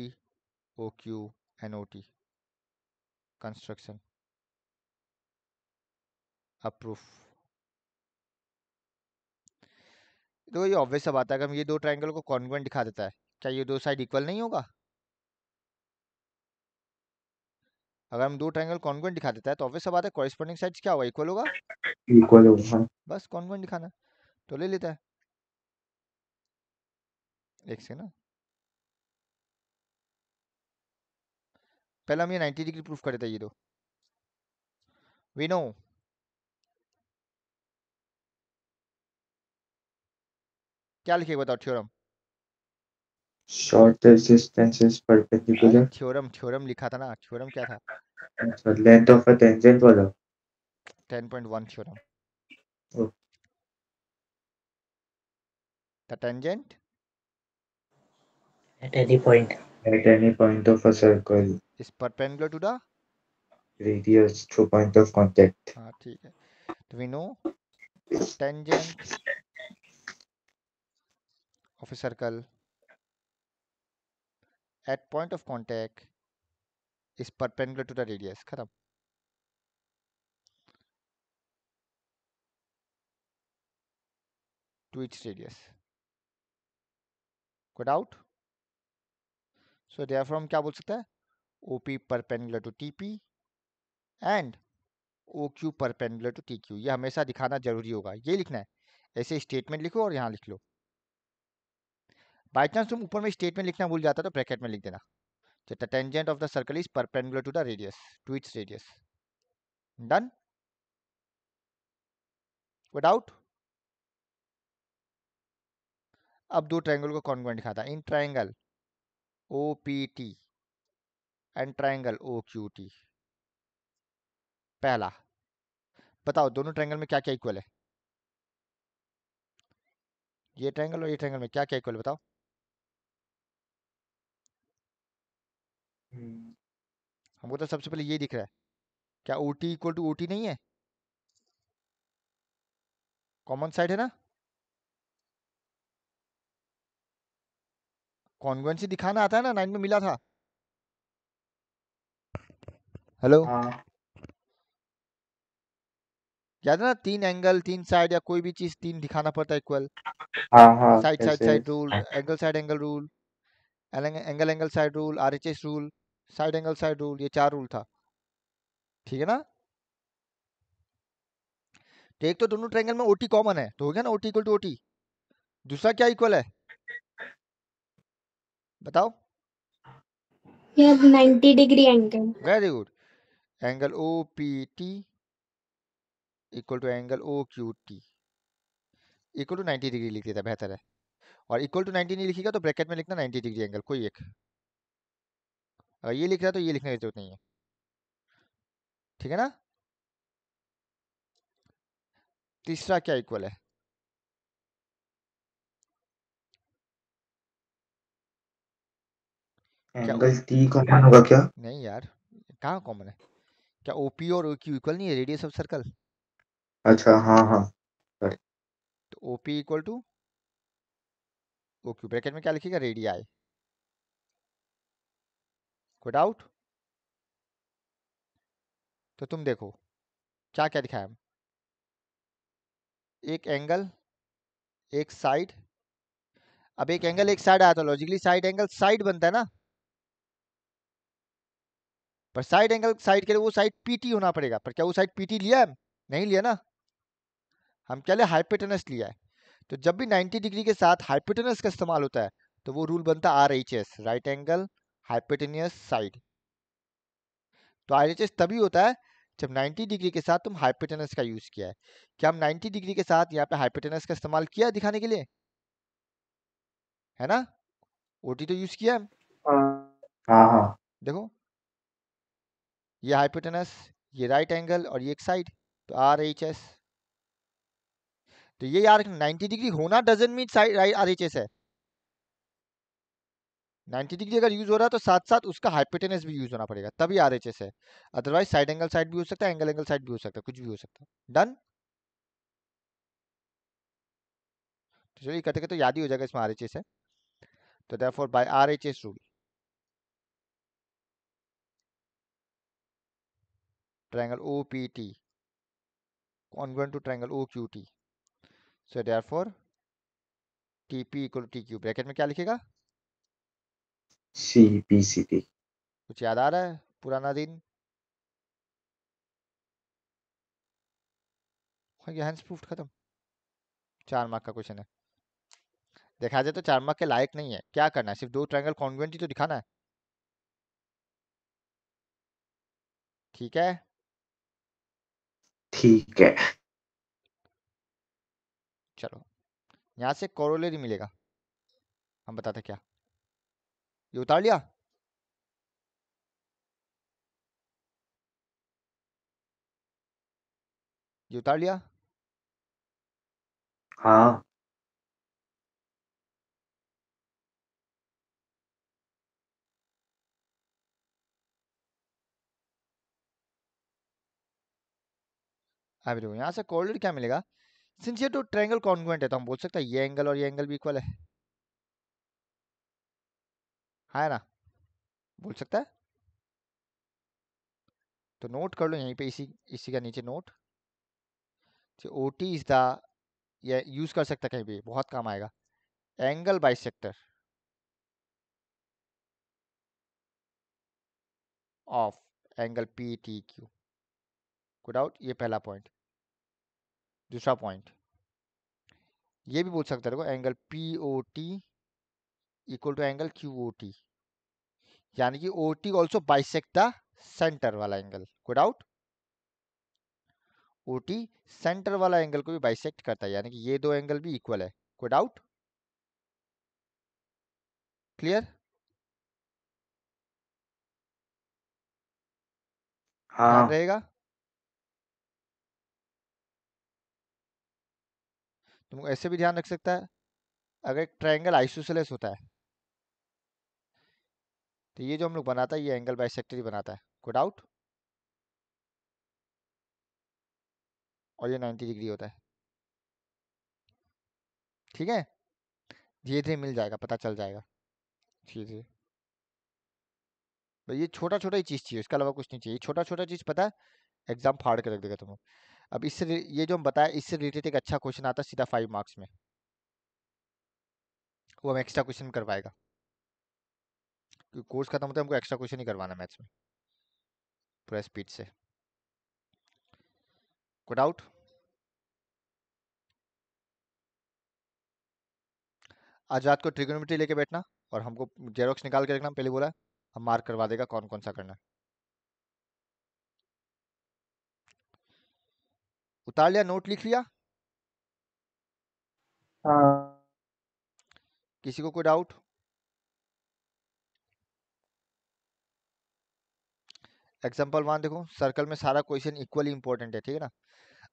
[SPEAKER 1] O Q and O T construction approve तो ये ऑब्वियस सा बात है अगर ये दो ट्राइंगल को कॉन्वेंट दिखा देता है क्या ये दो साइड इक्वल नहीं होगा अगर हम दो ट्राइंगल कॉन्वेंट दिखा देता है तो ऑब्वियस बात है कॉरेस्पॉन्डिंग साइड क्या होगा इक्वल होगा इक्वल होगा हाँ। बस कॉन्वेंट दिखाना तो ले लेता है एक से ना पहला हम ये 90 डिग्री प्रूफ कर करते ये दो वी नो क्या लिखे बताओ theorem short distances perpendicular theorem theorem लिखा था ना थ्योरम क्या था लेंथ ऑफ अ टेंजेंट वाला 10.1 theorem okay the tangent at any point at any point of a circle is perpendicular to the radius through point of contact हां ठीक है तो we know tangent of a circle at point of contact is perpendicular to the radius khatam to its radius good out so therefore हम क्या बोल सकते हैं OP perpendicular to TP and OQ perpendicular to TQ ये हमेशा दिखाना जरूरी होगा ये लिखना है ऐसे स्टेटमेंट लिखो और यहाँ लिख लो बाई चांस तुम ऊपर में स्टेटमेंट लिखना भूल जाता तो ब्रैकेट में लिख देना तो the tangent of the circle is perpendicular to the radius to its radius done कोई डाउट अब दो ट्रायंगल को कौन दिखाता in triangle O P T and triangle O Q T पहला बताओ दोनों ट्रायंगल में क्या क्या इक्वल है ये ट्रायंगल और ये ट्रायंगल में क्या क्या इक्वल बताओ हम्म। हमको तो सबसे पहले ये दिख रहा है क्या OT T equal to O T नहीं है कॉमन साइड है ना कॉन्ग्रुएंसी दिखाना आता है ना नाइन में मिला था हेलो हाँ। याद है ना तीन एंगल तीन साइड या कोई भी चीज तीन दिखाना पड़ता है equal
[SPEAKER 2] side side side
[SPEAKER 1] rule angle side angle rule angle angle side rule RHS rule side angle side rule ये चार रूल था ठीक है ना तो एक तो दोनों ट्रायंगल में ओटी कॉमन है तो हो गया ना ओटी इक्वल टू ओटी दूसरा क्या इक्वल है बताओ ninety degree angle very good angle O P T equal to angle O Q T equal to ninety degree लिख देता बेहतर है और इक्वल टू नाइन्टी नहीं लिखेगा तो ब्रैकेट में लिखना नाइन्टी डिग्री एंगल कोई एक अगर ये लिख रहा है तो ये लिखने की जरूरत नहीं है ठीक है ना तीसरा क्या इक्वल है hmm, कॉमन e होगा क्या नहीं यार कहा कॉमन है क्या ओपी और ओक्यू इक्वल नहीं है रेडियस ऑफ सर्कल अच्छा हाँ हाँ तो OP equal to OQ bracket में क्या लिखेगा रेडियाई कोई डाउट तो तुम देखो क्या क्या दिखाया एक एंगल एक साइड अब एक एंगल एक साइड आया तो लॉजिकली साइड एंगल साइड बनता है ना पर साइड एंगल साइड के लिए वो साइड पीटी होना पड़ेगा पर क्या वो साइड पीटी लिया है नहीं लिया ना हम क्या लिया हाइपेटनस लिया है तो जब भी 90 डिग्री के साथ हाइपेटनस का इस्तेमाल होता है तो वो रूल बनता R H S right angle hypotenuse side तो आरएचएस तभी होता है जब 90 डिग्री के साथ तुम हाइपोटेनस का यूज किया है क्या हम 90 डिग्री के साथ यहाँ पे हाइपोटेनस का इस्तेमाल किया है दिखाने के लिए है ना ओटी तो यूज किया है हाँ, हाँ, हाँ। देखो ये हाइपोटेनस ये राइट एंगल और ये एक साइड तो, तो आर एच एस तो ये यार 90 डिग्री होना doesn't mean side R H S है 90 डिग्री अगर यूज हो रहा है तो साथ साथ उसका हाइपोटेनस भी यूज होना पड़ेगा तभी आर एच एस है अदरवाइज साइड एंगल साइड भी हो सकता है एंगल एंगल साइड भी हो सकता है कुछ भी हो सकता है डन तो चलिए करते तो याद ही हो जाएगा इसमें आर एच एस है तो therefore by R H S rule triangle O P T to triangle O Q T so therefore therefore TP equal T Q bracket में क्या लिखेगा सी डी कुछ याद आ रहा है पुराना दिन प्रूफ हाँ, खत्म चार मार्क का क्वेश्चन है देखा जाए तो चार मार्क के लायक नहीं है क्या करना है सिर्फ दो ट्रायंगल कॉन्वेंट ही तो दिखाना है ठीक है ठीक है चलो यहाँ से कोरोलरी मिलेगा हम बताते क्या ये उतार लिया उतार लिया हाँ देखो यहाँ से कोऑर्डिनेट क्या मिलेगा सिंस ये तो ट्रायंगल कॉन्गुएंट है तो हम बोल सकते हैं ये एंगल और ये एंगल भी इक्वल है हाँ, है ना बोल सकता है तो नोट कर लो यहीं पे इसी इसी का नीचे note O T is the use कर सकता कहीं भी बहुत काम आएगा angle sector of angle P T Q good doubt ये पहला पॉइंट दूसरा पॉइंट ये भी बोल सकता है देखो angle P O T equal to angle Q O T यानी कि O T also bisect the centre वाला एंगल को डाउट ओ टी सेंटर वाला एंगल को भी बाइसेक्ट करता है यानी कि ये दो एंगल भी इक्वल है को डाउट क्लियर हाँ रहेगा तुम ऐसे भी ध्यान रख सकता है अगर एक ट्राइंगल आइसोसेलेस होता है तो ये जो हम लोग बनाता है ये एंगल बाई ही बनाता है गुड डाउट और ये 90 डिग्री होता है ठीक है धीरे धीरे मिल जाएगा पता चल जाएगा धीरे धीरे भाई ये छोटा छोटा ही चीज़ चाहिए इसके अलावा कुछ नहीं चाहिए छोटा छोटा चीज़ पता है एग्जाम फाड़ के रख देगा तुम अब इससे ये जो हम बताया इससे रिलेटेड एक अच्छा क्वेश्चन आता है सीधा फाइव मार्क्स में वो हम एक्स्ट्रा क्वेश्चन करवाएगा कोर्स खत्म होता है हमको एक्स्ट्रा क्वेश्चन ही करवाना मैथ्स में पूरा स्पीड से को डाउट आज रात को ट्रिग्नोमेट्री लेके बैठना और हमको जेरोक्स निकाल के रखना पहले बोला हम मार्क करवा देगा कौन कौन सा करना उतार लिया नोट लिख लिया हाँ। किसी को कोई डाउट एग्जाम्पल वन देखो सर्कल में सारा क्वेश्चन इक्वली इंपॉर्टेंट है ठीक है ना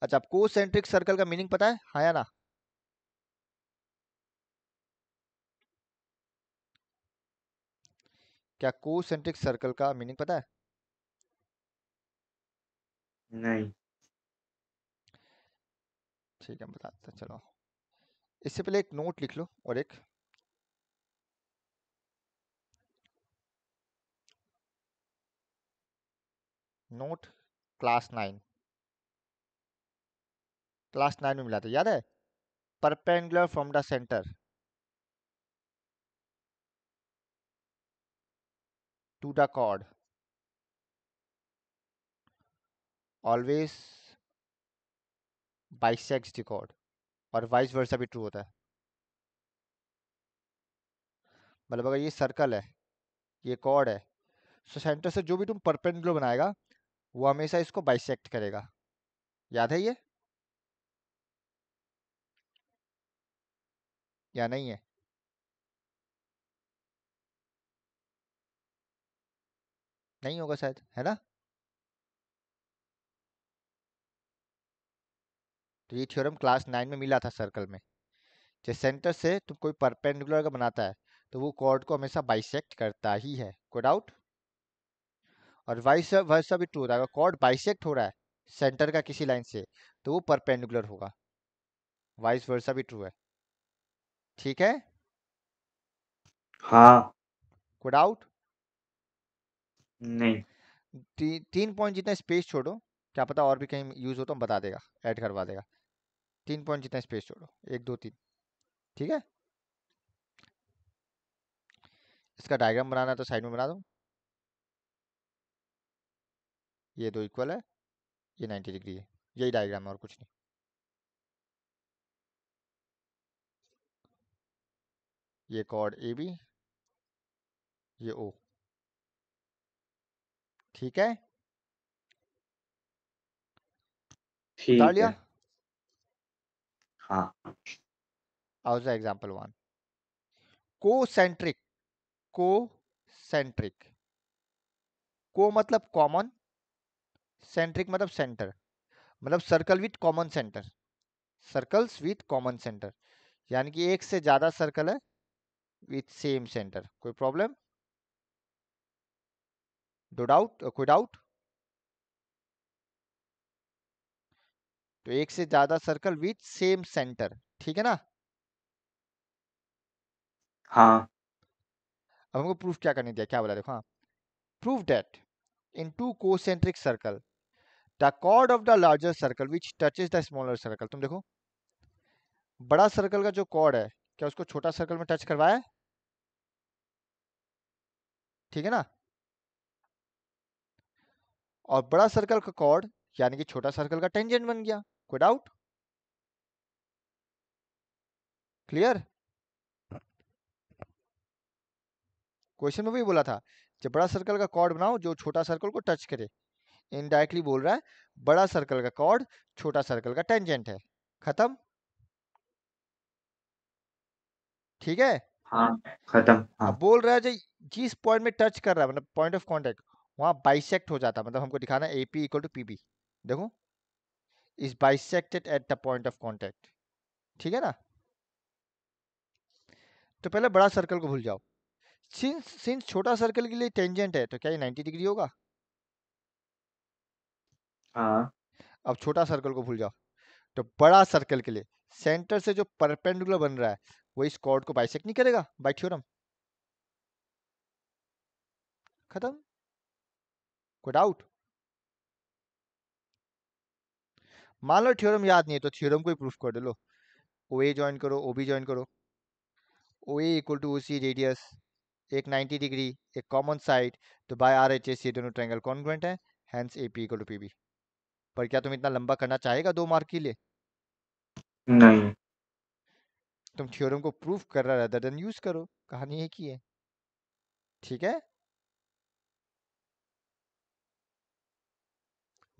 [SPEAKER 1] अच्छा को सेंट्रिक सर्कल का मीनिंग पता है हाँ या ना क्या को सेंट्रिक सर्कल का मीनिंग पता है नहीं ठीक है बताते चलो इससे पहले एक नोट लिख लो और एक note class nine class nine में मिला था याद है perpendicular from the centre to the chord always bisects the chord और वाइस वर्सा भी ट्रू होता है मतलब अगर ये सर्कल है ये कॉर्ड है सो तो सेंटर से जो भी तुम परपेंडुलर बनाएगा वो हमेशा इसको बाइसेक्ट करेगा याद है ये या नहीं है नहीं होगा शायद है ना तो ये थ्योरम क्लास नाइन में मिला था सर्कल में जब सेंटर से तुम कोई परपेंडिकुलर का बनाता है तो वो कॉर्ड को हमेशा बाइसेक्ट करता ही है कोई डाउट और वाइस वर्सा भी ट्रू हो रहा है कॉर्ड बाइसेक्ट हो रहा है सेंटर का किसी लाइन से तो वो परपेंडिकुलर होगा वाइस वर्सा भी ट्रू है ठीक है हाँ कोई डाउट नहीं ती, तीन पॉइंट जितना स्पेस छोड़ो क्या पता और भी कहीं यूज हो तो हम बता देगा ऐड करवा देगा तीन पॉइंट जितना स्पेस छोड़ो एक दो तीन ठीक है इसका डायग्राम बनाना तो साइड में बना दो ये दो इक्वल है ये नाइन्टी डिग्री है यही डायग्राम है और कुछ नहीं ये कॉर्ड ए बी ये ओ ठीक है ठीक है हाँ एग्जाम्पल वन कोसेंट्रिक सेंट्रिक को मतलब कॉमन सेंट्रिक मतलब सेंटर मतलब circle with common centre circles with common centre यानी कि एक से ज्यादा सर्कल है विथ सेम सेंटर कोई प्रॉब्लम डो डाउट कोई डाउट तो एक से ज्यादा सर्कल विथ सेम सेंटर ठीक है ना हाँ अब हमको प्रूफ क्या करने दिया क्या बोला देखो हाँ proof that in two concentric circle the chord of the larger circle which touches the smaller circle तुम देखो बड़ा सर्कल का जो कॉर्ड है क्या उसको छोटा सर्कल में टच करवाया ठीक है ना और बड़ा सर्कल का कॉर्ड यानी कि छोटा सर्कल का टेंजेंट बन गया कोई डाउट क्लियर क्वेश्चन में भी बोला था जब बड़ा सर्कल का कॉर्ड बनाओ जो छोटा सर्कल को टच करे इनडायरेक्टली बोल रहा है बड़ा सर्कल का कॉर्ड छोटा सर्कल का टेंजेंट है खत्म ठीक है हाँ, खत्म हाँ. बोल रहा है जो जिस पॉइंट में टच कर रहा है मतलब पॉइंट ऑफ कॉन्टेक्ट वहां बाइसेक्ट हो जाता है मतलब हमको दिखाना है AP equal to P B देखो is bisected at the point of contact ठीक है ना तो पहले बड़ा सर्कल को भूल जाओ सिंस सिंस छोटा सर्कल के लिए टेंजेंट है तो क्या ये 90 डिग्री होगा हाँ। अब छोटा सर्कल को भूल जाओ तो बड़ा सर्कल के लिए सेंटर से जो परपेंडिकुलर बन रहा है वो इस कॉर्ड को बाइसेक नहीं करेगा बाई थ्योरम खत्म को डाउट मान लो थ्योरम याद नहीं है तो थ्योरम को ही प्रूफ कर दे लो ओ ए ज्वाइन करो ओ बी ज्वाइन करो O A equal to O C radius एक 90 डिग्री एक कॉमन साइड तो by R H A C दोनों ट्रैंगल कॉन्ग्रेंट है hence A P equal to P B पर क्या तुम इतना लंबा करना चाहेगा दो मार्क के लिए नहीं तुम थ्योरम को प्रूफ कर रहा rather than यूज करो कहानी एक ही है ठीक है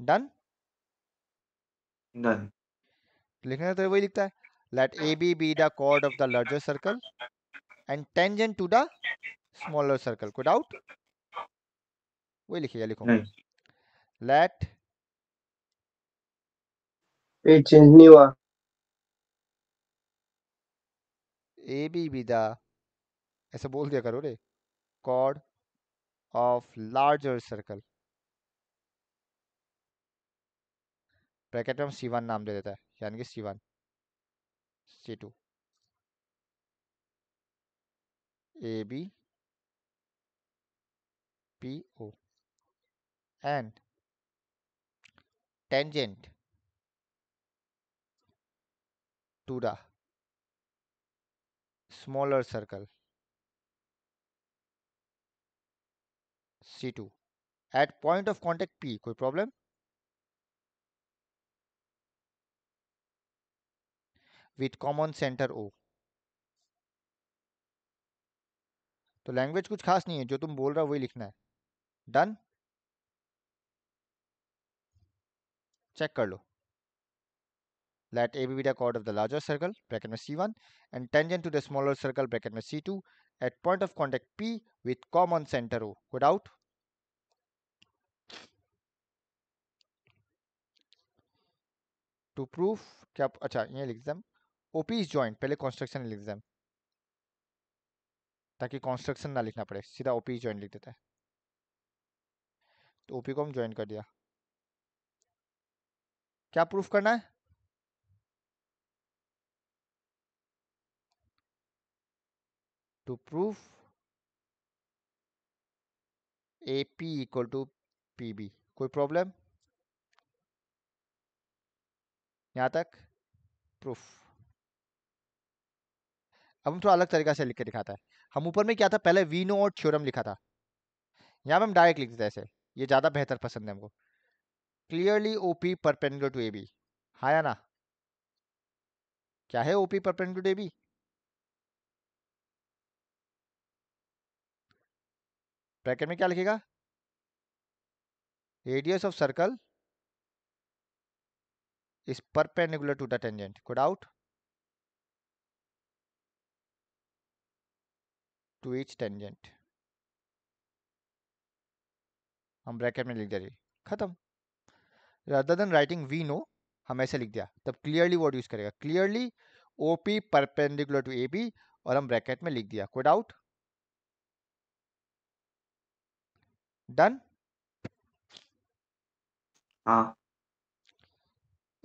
[SPEAKER 1] डन डन लिखना तो वही लिखता है let A B be the chord of the larger circle and tangent to the smaller circle कोई डाउट वही लिखिएगा लिखो लेट ये चेंज नहीं हुआ ए बी विदा ऐसा बोल दिया करो रे chord of larger circle bracket में सी वन नाम दे देता है यानी कि C one C two A B P O and tangent to the smaller circle C two at point of contact P कोई problem with common centre O तो language कुछ खास नहीं है जो तुम बोल रहा हो वही लिखना है डन चेक कर लो Let AB be the chord of the larger circle, bracket C1, and tangent to the smaller circle, bracket C2, at point of contact P with common center O. Good out. To proof क्या अच्छा ये लिख दें OP is joint पहले construction लिख दें ताकि construction ना लिखना पड़े सीधा ओपी ज्वाइंट लिख देता है तो ओपी को हम ज्वाइन कर दिया क्या प्रूफ करना है to prove AP equal to PB कोई प्रॉब्लम यहाँ तक प्रूफ अब हम थोड़ा अलग तरीका से लिख के दिखाता है हम ऊपर में क्या था पहले वीनो और थ्योरम लिखा था यहाँ पर हम डायरेक्ट लिख देते हैं ऐसे ये ज़्यादा बेहतर पसंद है हमको clearly OP perpendicular to A B हाँ या ना क्या है OP perpendicular to A B bracket में क्या लिखेगा radius of circle is perpendicular to the tangent good out to each tangent हम ब्रैकेट में लिख दे रही खत्म rather than writing we know हम ऐसे लिख दिया तब क्लियरली वर्ड यूज करेगा clearly OP perpendicular to A B और हम ब्रैकेट में लिख दिया कोई डाउट डन हाँ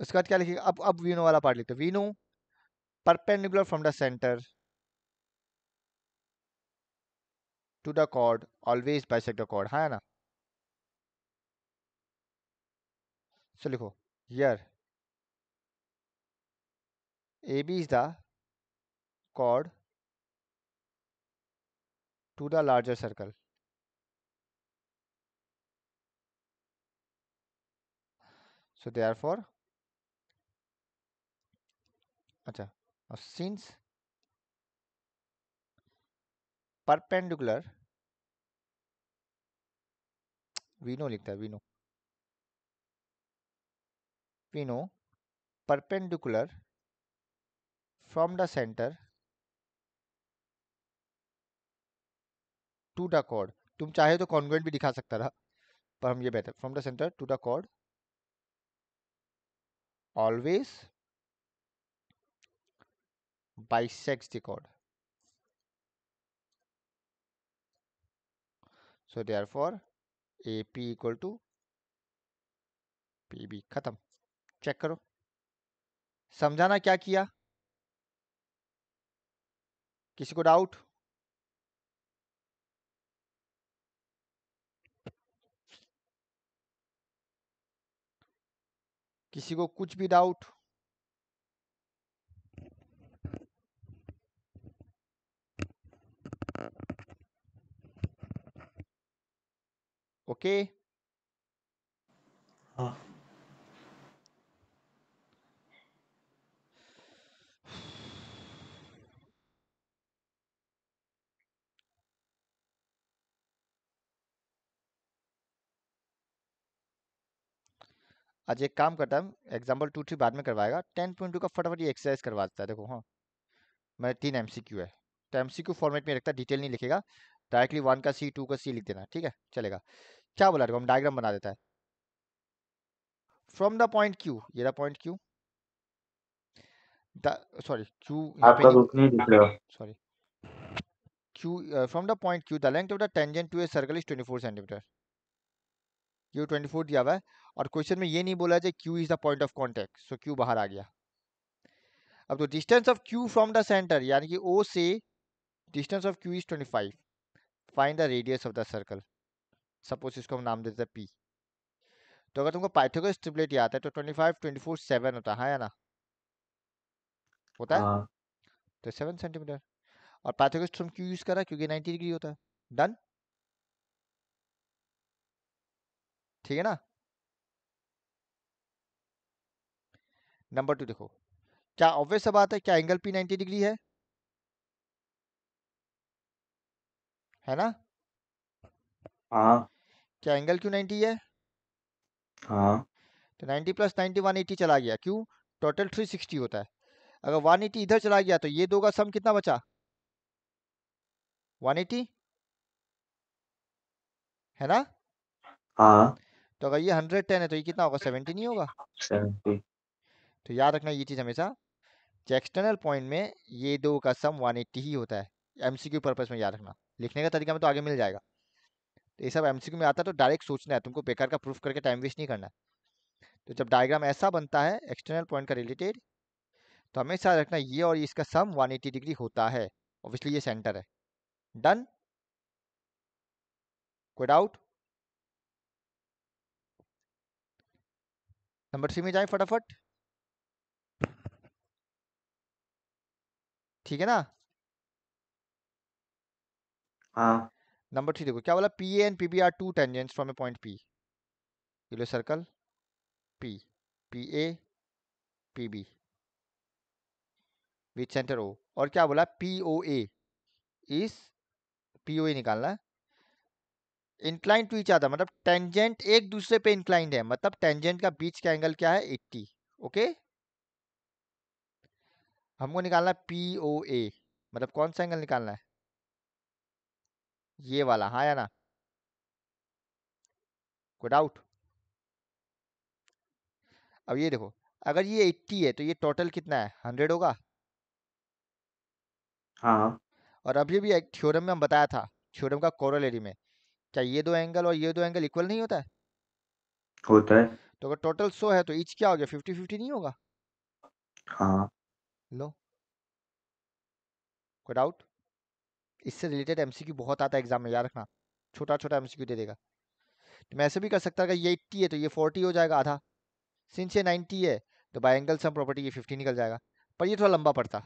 [SPEAKER 1] उसके बाद क्या लिखिए अब अब वीनो वाला पार्ट लिखते we know perpendicular from the centre to the chord always bisect the chord हाँ है ना सो लिखो यर A B is the chord to the larger circle so therefore acha now since perpendicular we know we know we know we know perpendicular from the center to the chord तुम चाहे तो convent भी दिखा सकता था पर हम ये बेहतर from the centre to the chord always bisects the chord. So therefore AP equal to PB khatam check karo समझाना kya kiya किसी को डाउट किसी को कुछ भी डाउट ओके okay? हाँ आज एक काम करता है एग्जाम्पल टू थ्री बाद में करवाएगा टेन पॉइंट टू का फटाफट ये एक्सरसाइज करवा देता है देखो हाँ मैंने तीन एम है तो एम फॉर्मेट में रखता डिटेल नहीं लिखेगा डायरेक्टली वन का सी टू का सी लिख देना ठीक है चलेगा क्या बोला देखो हम डायग्राम बना देता है फ्रॉम द पॉइंट क्यू ये point Q sorry Q sorry Q from the point Q the length of the tangent to a circle is twenty four centimetre Q twenty four दिया हुआ है और क्वेश्चन में ये नहीं बोला जाए Q is the point of contact so Q बाहर आ गया अब तो distance of Q from the centre यानी कि ओ से distance of Q is twenty five find the radius of the circle suppose इसको हम नाम देते हैं पी तो अगर तुमको पाइथोग ट्रिपलेट याद है तो twenty five twenty four seven होता है हाँ या ना होता है हाँ। तो सेवन सेंटीमीटर और पाइथोग थ्योरम क्यों यूज करा क्योंकि नाइन्टी डिग्री होता है डन ठीक है ना नंबर टू देखो क्या ऑब्वियस बात है क्या एंगल पी नाइनटी डिग्री है है ना आ, हाँ। क्या एंगल क्यों नाइनटी है आ, हाँ। तो ninety plus ninety one eighty चला गया क्यों टोटल थ्री सिक्सटी होता है अगर वन एटी इधर चला गया तो ये दो का सम कितना बचा वन एटी है ना हाँ तो अगर ये हंड्रेड टेन है तो ये कितना होगा सेवेंटी नहीं होगा तो याद रखना ये चीज़ हमेशा एक्सटर्नल पॉइंट में ये दो का सम वन एट्टी ही होता है एम क्यू पर्पज़ में याद रखना लिखने का तरीका में तो आगे मिल जाएगा तो ये सब एम सी क्यू में आता है तो डायरेक्ट सोचना है तुमको बेकार का प्रूफ करके टाइम वेस्ट नहीं करना है तो जब डायग्राम ऐसा बनता है एक्सटर्नल पॉइंट का रिलेटेड तो हमेशा रखना ये और इसका सम 180 डिग्री होता है ऑब्वियसली ये सेंटर है डन कोई डाउट नंबर थ्री में जाए फटाफट ठीक है ना हाँ नंबर थ्री देखो क्या बोला P and P B are two tangents from a point P ये circle P P A P B with centre O और क्या बोला पी ओ ए इस पी ओ ए निकालना इंक्लाइन टू इच आधा मतलब टेंजेंट एक दूसरे पे इंक्लाइंड है मतलब टेंजेंट का बीच का एंगल क्या है एट्टी ओके हमको निकालना है पी ओ ए मतलब कौन सा एंगल निकालना है ये वाला हाँ या ना कोई डाउट अब ये देखो अगर ये 80 है तो ये टोटल कितना है 100 होगा हाँ और अभी भी एक थ्योरम में हम बताया था थ्योरम का कोरोलेरी में क्या ये दो एंगल और ये दो एंगल इक्वल नहीं होता है होता है तो अगर टोटल सो है तो ईच क्या हो गया फिफ्टी फिफ्टी नहीं होगा हाँ लो कोई डाउट इससे रिलेटेड एमसीक्यू बहुत आता है एग्जाम में याद रखना छोटा छोटा एमसीक्यू दे देगा तो मैं ऐसे भी कर सकता अगर ये एट्टी है तो ये फोर्टी हो जाएगा आधा सिंस ये नाइन्टी है तो बाय एंगल सम प्रॉपर्टी ये फिफ्टी निकल जाएगा पर ये थोड़ा लंबा पड़ता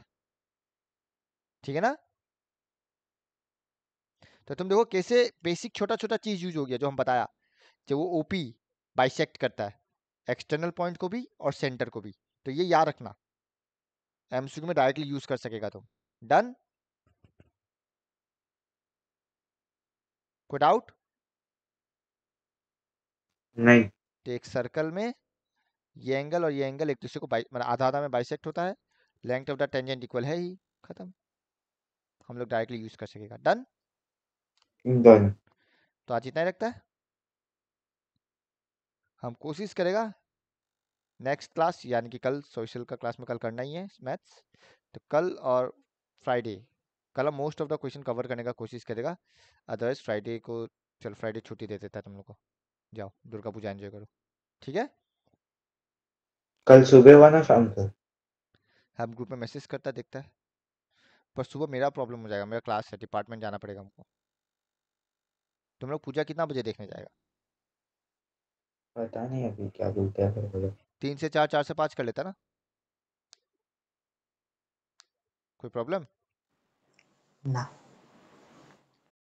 [SPEAKER 1] ठीक है ना तो तुम देखो कैसे बेसिक छोटा छोटा चीज़ यूज हो गया जो हम बताया जो वो ओ पी बाइसेक्ट करता है एक्सटर्नल पॉइंट को भी और सेंटर को भी तो ये याद रखना एम में डायरेक्टली यूज कर सकेगा तुम डन कोई डाउट नहीं तो एक सर्कल में ये एंगल और ये एंगल एक दूसरे को मतलब आधा आधा में बाइसेक्ट होता है length of the tangent equal है ही खत्म हम लोग डायरेक्टली यूज कर सकेगा डन डन तो आज इतना ही रखता है हम कोशिश करेगा नेक्स्ट क्लास यानी कि कल सोशल का क्लास में कल करना ही है मैथ्स तो कल और फ्राइडे कल हम most of the question cover करने का कोशिश करेगा अदरवाइज फ्राइडे को चलो फ्राइडे छुट्टी दे देता है तुम लोग को जाओ दुर्गा पूजा एंजॉय करो ठीक है कल सुबह हुआ ना शाम को हम ग्रुप में मैसेज करता देखता है पर सुबह मेरा प्रॉब्लम हो जाएगा मेरा क्लास है डिपार्टमेंट जाना पड़ेगा हमको तुम लोग पूजा कितना बजे देखने जाएगा पता नहीं अभी क्या बोलते हैं तो। तीन से चार चार से पाँच कर लेता ना कोई प्रॉब्लम ना